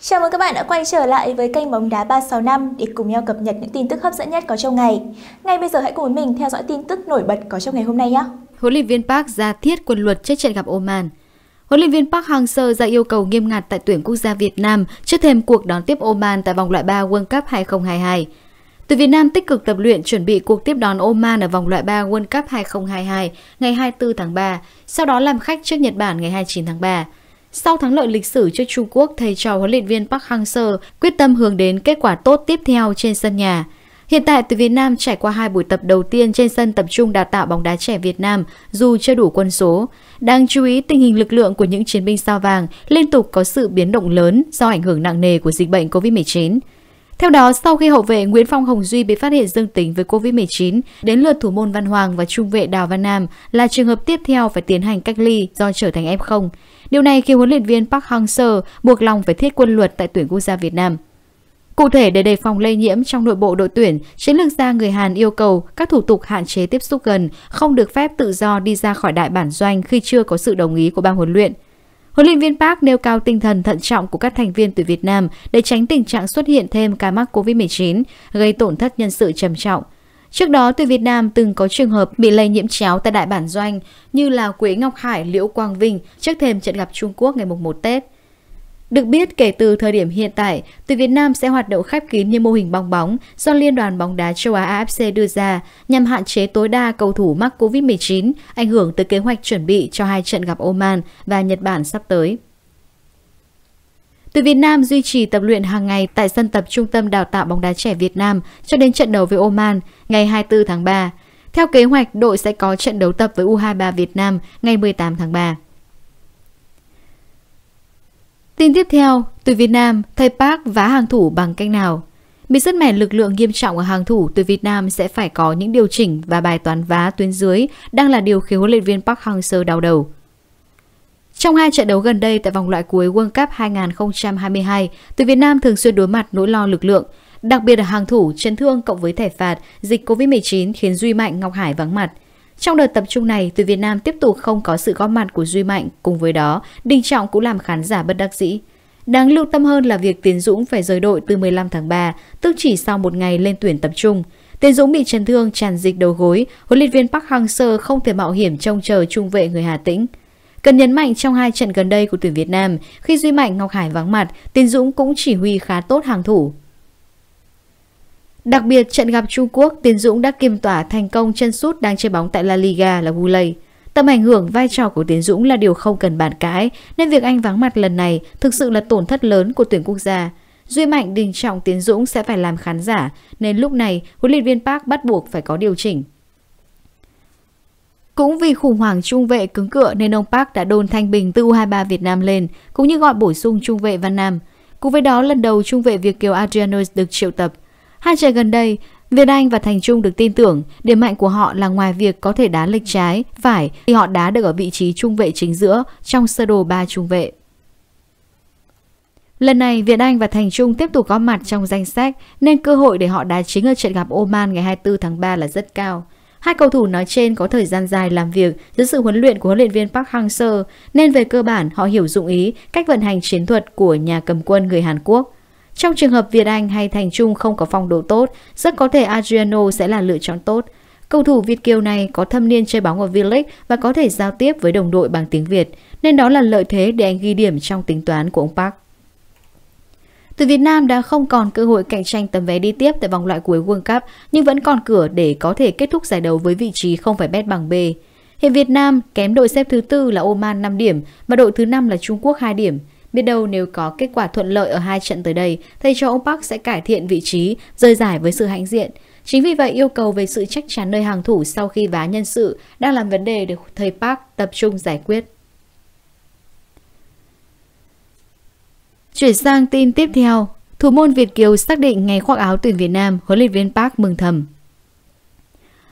Chào mừng các bạn đã quay trở lại với kênh Bóng Đá 365 để cùng nhau cập nhật những tin tức hấp dẫn nhất có trong ngày. Ngay bây giờ hãy cùng với mình theo dõi tin tức nổi bật có trong ngày hôm nay nhé. Huấn luyện viên Park ra thiết quân luật trước trận gặp Oman. Huấn luyện viên Park Hang-seo ra yêu cầu nghiêm ngặt tại tuyển quốc gia Việt Nam trước thêm cuộc đón tiếp Oman tại vòng loại 3 World Cup 2022. Từ Việt Nam tích cực tập luyện chuẩn bị cuộc tiếp đón Oman ở vòng loại 3 World Cup 2022 ngày 24 tháng 3, sau đó làm khách trước Nhật Bản ngày 29 tháng 3. Sau thắng lợi lịch sử trước Trung Quốc, thầy trò huấn luyện viên Park Hang-seo quyết tâm hướng đến kết quả tốt tiếp theo trên sân nhà. Hiện tại tuyển Việt Nam trải qua hai buổi tập đầu tiên trên sân tập trung đào tạo bóng đá trẻ Việt Nam dù chưa đủ quân số. Đáng chú ý tình hình lực lượng của những chiến binh sao vàng liên tục có sự biến động lớn do ảnh hưởng nặng nề của dịch bệnh COVID-19. Theo đó, sau khi hậu vệ Nguyễn Phong Hồng Duy bị phát hiện dương tính với COVID-19, đến lượt thủ môn Văn Hoàng và trung vệ Đào Văn Nam là trường hợp tiếp theo phải tiến hành cách ly do trở thành F0. Điều này khiến huấn luyện viên Park Hang-seo buộc lòng phải thiết quân luật tại tuyển quốc gia Việt Nam. Cụ thể, để đề phòng lây nhiễm trong nội bộ đội tuyển, chiến lược gia người Hàn yêu cầu các thủ tục hạn chế tiếp xúc gần, không được phép tự do đi ra khỏi đại bản doanh khi chưa có sự đồng ý của ban huấn luyện. Huấn luyện viên Park nêu cao tinh thần thận trọng của các thành viên tuyển Việt Nam để tránh tình trạng xuất hiện thêm ca mắc COVID-19, gây tổn thất nhân sự trầm trọng. Trước đó, tuyển Việt Nam từng có trường hợp bị lây nhiễm chéo tại đại bản doanh như là Quế Ngọc Hải, Liễu Quang Vinh trước thềm trận gặp Trung Quốc ngày 1 Tết. Được biết, kể từ thời điểm hiện tại, tuyển Việt Nam sẽ hoạt động khép kín như mô hình bong bóng do Liên đoàn bóng đá châu Á AFC đưa ra nhằm hạn chế tối đa cầu thủ mắc COVID-19, ảnh hưởng tới kế hoạch chuẩn bị cho hai trận gặp Oman và Nhật Bản sắp tới. Tuyển Việt Nam duy trì tập luyện hàng ngày tại sân tập Trung tâm Đào tạo bóng đá trẻ Việt Nam cho đến trận đấu với Oman ngày 24 tháng 3. Theo kế hoạch, đội sẽ có trận đấu tập với U23 Việt Nam ngày 18 tháng 3. Tin tiếp theo, từ Việt Nam, thầy Park vá hàng thủ bằng cách nào? Mình rất mẻ lực lượng nghiêm trọng ở hàng thủ từ Việt Nam sẽ phải có những điều chỉnh và bài toán vá tuyến dưới đang là điều khiến huấn luyện viên Park Hang-seo đau đầu. Trong hai trận đấu gần đây tại vòng loại cuối World Cup 2022, từ Việt Nam thường xuyên đối mặt nỗi lo lực lượng, đặc biệt là hàng thủ chấn thương cộng với thẻ phạt, dịch Covid-19 khiến Duy Mạnh Ngọc Hải vắng mặt – trong đợt tập trung này, tuyển Việt Nam tiếp tục không có sự góp mặt của Duy Mạnh, cùng với đó, Đình Trọng cũng làm khán giả bất đắc dĩ. Đáng lưu tâm hơn là việc Tiến Dũng phải rời đội từ 15 tháng 3, tức chỉ sau một ngày lên tuyển tập trung. Tiến Dũng bị chấn thương tràn dịch đầu gối, huấn luyện viên Park Hang-seo không thể mạo hiểm trông chờ trung vệ người Hà Tĩnh. Cần nhấn mạnh trong hai trận gần đây của tuyển Việt Nam, khi Duy Mạnh Ngọc Hải vắng mặt, Tiến Dũng cũng chỉ huy khá tốt hàng thủ. Đặc biệt trận gặp Trung Quốc, Tiến Dũng đã kiềm tỏa thành công chân sút đang chơi bóng tại La Liga là Gulay. Tầm ảnh hưởng vai trò của Tiến Dũng là điều không cần bàn cãi, nên việc anh vắng mặt lần này thực sự là tổn thất lớn của tuyển quốc gia. Duy Mạnh đình trọng Tiến Dũng sẽ phải làm khán giả, nên lúc này huấn luyện viên Park bắt buộc phải có điều chỉnh. Cũng vì khủng hoảng trung vệ cứng cựa nên ông Park đã đôn Thanh Bình từ U23 Việt Nam lên, cũng như gọi bổ sung trung vệ Văn Nam. Cùng với đó, lần đầu trung vệ Việt Kiều Adrianus được triệu tập – Hai trận gần đây, Việt Anh và Thành Trung được tin tưởng điểm mạnh của họ là ngoài việc có thể đá lệch trái, phải thì họ đá được ở vị trí trung vệ chính giữa trong sơ đồ 3 trung vệ. Lần này, Việt Anh và Thành Trung tiếp tục có mặt trong danh sách nên cơ hội để họ đá chính ở trận gặp Oman ngày 24 tháng 3 là rất cao. Hai cầu thủ nói trên có thời gian dài làm việc dưới sự huấn luyện của huấn luyện viên Park Hang-seo nên về cơ bản họ hiểu dụng ý cách vận hành chiến thuật của nhà cầm quân người Hàn Quốc. Trong trường hợp Việt Anh hay Thành Trung không có phong độ tốt, rất có thể Adriano sẽ là lựa chọn tốt. Cầu thủ Việt Kiều này có thâm niên chơi bóng ở V-League và có thể giao tiếp với đồng đội bằng tiếng Việt, nên đó là lợi thế để anh ghi điểm trong tính toán của ông Park. Từ Việt Nam đã không còn cơ hội cạnh tranh tấm vé đi tiếp tại vòng loại cuối World Cup, nhưng vẫn còn cửa để có thể kết thúc giải đấu với vị trí không phải bet bằng B. Hiện Việt Nam kém đội xếp thứ tư là Oman 5 điểm và đội thứ năm là Trung Quốc 2 điểm. Biết đâu nếu có kết quả thuận lợi ở hai trận tới đây, thầy cho ông Park sẽ cải thiện vị trí, rời giải với sự hãnh diện. Chính vì vậy yêu cầu về sự chắc chắn nơi hàng thủ sau khi vá nhân sự đang làm vấn đề được thầy Park tập trung giải quyết. Chuyển sang tin tiếp theo, thủ môn Việt Kiều xác định ngày khoác áo tuyển Việt Nam, huấn luyện viên Park mừng thầm.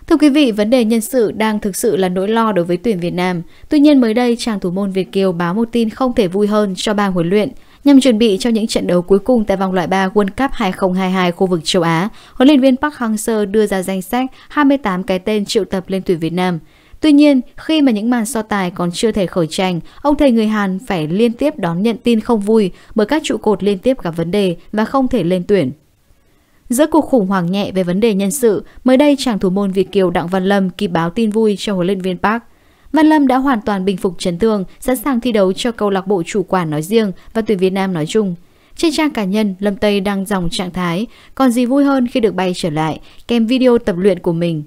Thưa quý vị, vấn đề nhân sự đang thực sự là nỗi lo đối với tuyển Việt Nam. Tuy nhiên mới đây, chàng thủ môn Việt Kiều báo một tin không thể vui hơn cho ban huấn luyện. Nhằm chuẩn bị cho những trận đấu cuối cùng tại vòng loại 3 World Cup 2022 khu vực châu Á, huấn luyện viên Park Hang-seo đưa ra danh sách 28 cái tên triệu tập lên tuyển Việt Nam. Tuy nhiên, khi mà những màn so tài còn chưa thể khởi tranh, ông thầy người Hàn phải liên tiếp đón nhận tin không vui bởi các trụ cột liên tiếp gặp vấn đề và không thể lên tuyển. Giữa cuộc khủng hoảng nhẹ về vấn đề nhân sự, mới đây chàng thủ môn Việt Kiều Đặng Văn Lâm kịp báo tin vui cho huấn luyện viên Park. Văn Lâm đã hoàn toàn bình phục chấn thương, sẵn sàng thi đấu cho câu lạc bộ chủ quản nói riêng và tuyển Việt Nam nói chung. Trên trang cá nhân, Lâm Tây đăng dòng trạng thái, còn gì vui hơn khi được bay trở lại, kèm video tập luyện của mình.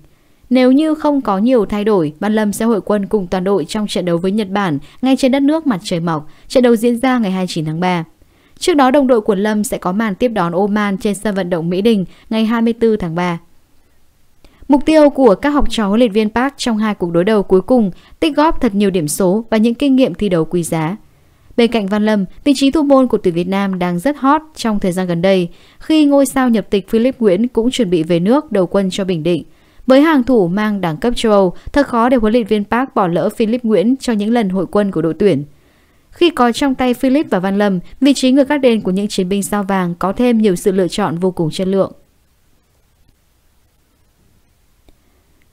Nếu như không có nhiều thay đổi, Văn Lâm sẽ hội quân cùng toàn đội trong trận đấu với Nhật Bản ngay trên đất nước mặt trời mọc, trận đấu diễn ra ngày 29 tháng 3. Trước đó đồng đội của Lâm sẽ có màn tiếp đón Oman trên sân vận động Mỹ Đình ngày 24 tháng 3. Mục tiêu của các học trò huấn luyện viên Park trong hai cuộc đối đầu cuối cùng tích góp thật nhiều điểm số và những kinh nghiệm thi đấu quý giá. Bên cạnh Văn Lâm, vị trí thủ môn của tuyển Việt Nam đang rất hot trong thời gian gần đây khi ngôi sao nhập tịch Philip Nguyễn cũng chuẩn bị về nước đầu quân cho Bình Định. Với hàng thủ mang đẳng cấp châu Âu, thật khó để huấn luyện viên Park bỏ lỡ Philip Nguyễn cho những lần hội quân của đội tuyển. Khi có trong tay Philip và Văn Lâm, vị trí người các đền của những chiến binh sao vàng có thêm nhiều sự lựa chọn vô cùng chất lượng.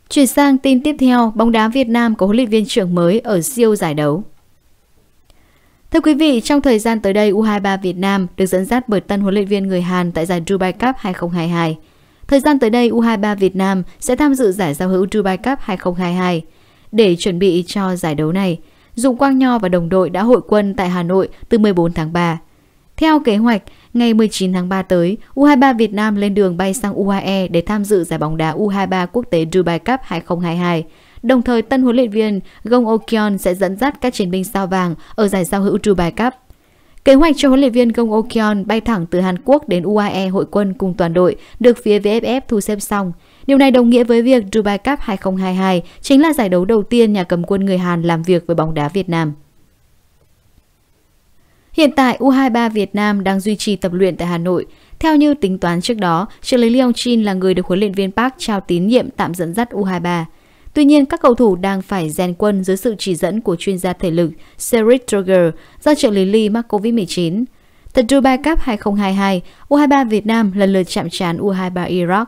Chuyển sang tin tiếp theo, bóng đá Việt Nam có huấn luyện viên trưởng mới ở siêu giải đấu. Thưa quý vị, trong thời gian tới đây, U23 Việt Nam được dẫn dắt bởi tân huấn luyện viên người Hàn tại giải Dubai Cup 2022. Thời gian tới đây, U23 Việt Nam sẽ tham dự giải giao hữu Dubai Cup 2022. Để chuẩn bị cho giải đấu này, Dụng Quang Nho và đồng đội đã hội quân tại Hà Nội từ 14 tháng 3. Theo kế hoạch, ngày 19 tháng 3 tới, U23 Việt Nam lên đường bay sang UAE để tham dự giải bóng đá U23 quốc tế Dubai Cup 2022. Đồng thời, tân huấn luyện viên Gong Okyon sẽ dẫn dắt các chiến binh sao vàng ở giải giao hữu Dubai Cup Kế hoạch cho huấn luyện viên Gong Okyon bay thẳng từ Hàn Quốc đến UAE hội quân cùng toàn đội được phía VFF thu xếp xong. Điều này đồng nghĩa với việc Dubai Cup 2022 chính là giải đấu đầu tiên nhà cầm quân người Hàn làm việc với bóng đá Việt Nam. Hiện tại U23 Việt Nam đang duy trì tập luyện tại Hà Nội. Theo như tính toán trước đó, trợ lý Leon Chin là người được huấn luyện viên Park trao tín nhiệm tạm dẫn dắt U23. Tuy nhiên, các cầu thủ đang phải rèn quân dưới sự chỉ dẫn của chuyên gia thể lực Seri Troger do trợ lý Lee mắc COVID-19. Tại Dubai Cup 2022, U23 Việt Nam lần lượt chạm trán U23 Iraq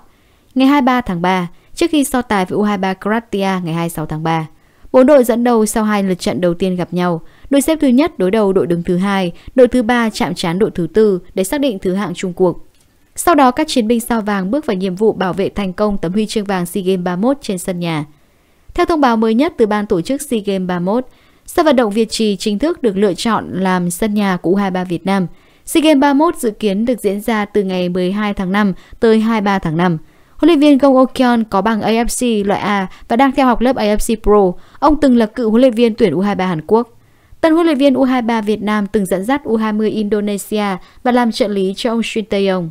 ngày 23 tháng 3, trước khi so tài với U23 Croatia ngày 26 tháng 3. Bốn đội dẫn đầu sau hai lượt trận đầu tiên gặp nhau, đội xếp thứ nhất đối đầu đội đứng thứ hai, đội thứ ba chạm trán đội thứ tư để xác định thứ hạng chung cuộc. Sau đó các chiến binh sao vàng bước vào nhiệm vụ bảo vệ thành công tấm huy chương vàng SEA Games 31 trên sân nhà. Theo thông báo mới nhất từ ban tổ chức SEA Games 31, sân vận động Việt Trì chính thức được lựa chọn làm sân nhà của U23 Việt Nam. SEA Games 31 dự kiến được diễn ra từ ngày 12 tháng 5 tới 23 tháng 5. Huấn luyện viên Gong Okyon có bằng AFC loại A và đang theo học lớp AFC Pro. Ông từng là cựu huấn luyện viên tuyển U23 Hàn Quốc. Tân huấn luyện viên U23 Việt Nam từng dẫn dắt U20 Indonesia và làm trợ lý cho ông Shin Taeyong.